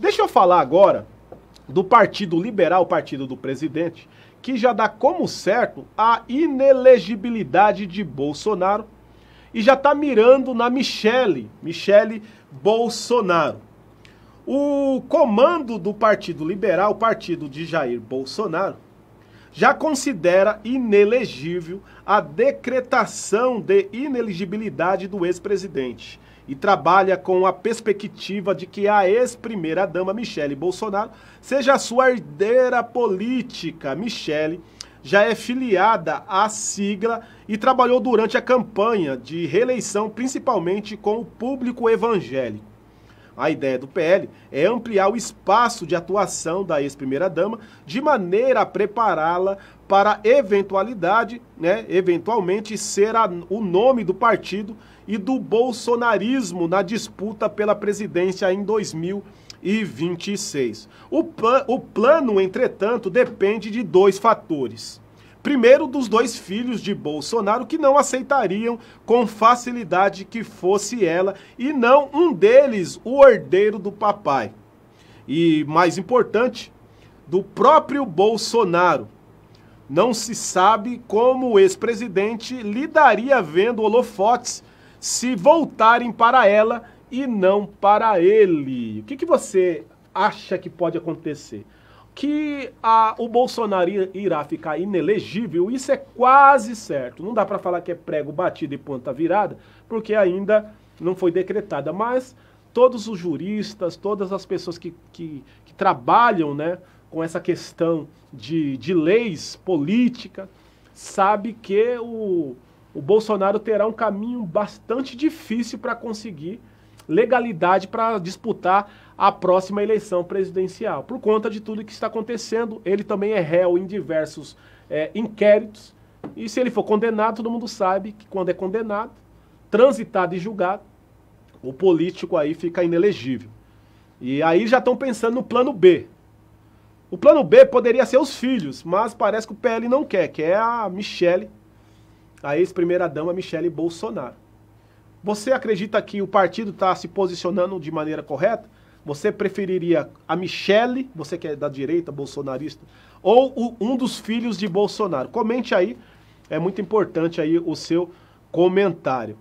Deixa eu falar agora do Partido Liberal, partido do presidente, que já dá como certo a inelegibilidade de Bolsonaro e já está mirando na Michele, Michele Bolsonaro. O comando do Partido Liberal, partido de Jair Bolsonaro, já considera inelegível a decretação de ineligibilidade do ex-presidente e trabalha com a perspectiva de que a ex-primeira-dama Michele Bolsonaro seja sua herdeira política. Michele já é filiada à sigla e trabalhou durante a campanha de reeleição, principalmente com o público evangélico. A ideia do PL é ampliar o espaço de atuação da ex-primeira-dama de maneira a prepará-la para eventualidade, né, eventualmente ser a, o nome do partido e do bolsonarismo na disputa pela presidência em 2026. O, plan, o plano, entretanto, depende de dois fatores Primeiro dos dois filhos de Bolsonaro que não aceitariam com facilidade que fosse ela e não um deles, o herdeiro do papai. E mais importante, do próprio Bolsonaro. Não se sabe como o ex-presidente lidaria vendo holofotes se voltarem para ela e não para ele. O que, que você acha que pode acontecer? que a, o Bolsonaro irá ficar inelegível, isso é quase certo. Não dá para falar que é prego batido e ponta virada, porque ainda não foi decretada. Mas todos os juristas, todas as pessoas que, que, que trabalham né, com essa questão de, de leis, política, sabe que o, o Bolsonaro terá um caminho bastante difícil para conseguir legalidade para disputar a próxima eleição presidencial. Por conta de tudo que está acontecendo, ele também é réu em diversos é, inquéritos. E se ele for condenado, todo mundo sabe que quando é condenado, transitado e julgado, o político aí fica inelegível. E aí já estão pensando no plano B. O plano B poderia ser os filhos, mas parece que o PL não quer, que é a Michele, a ex-primeira-dama Michele Bolsonaro. Você acredita que o partido está se posicionando de maneira correta? Você preferiria a Michele, você que é da direita, bolsonarista, ou o, um dos filhos de Bolsonaro? Comente aí, é muito importante aí o seu comentário.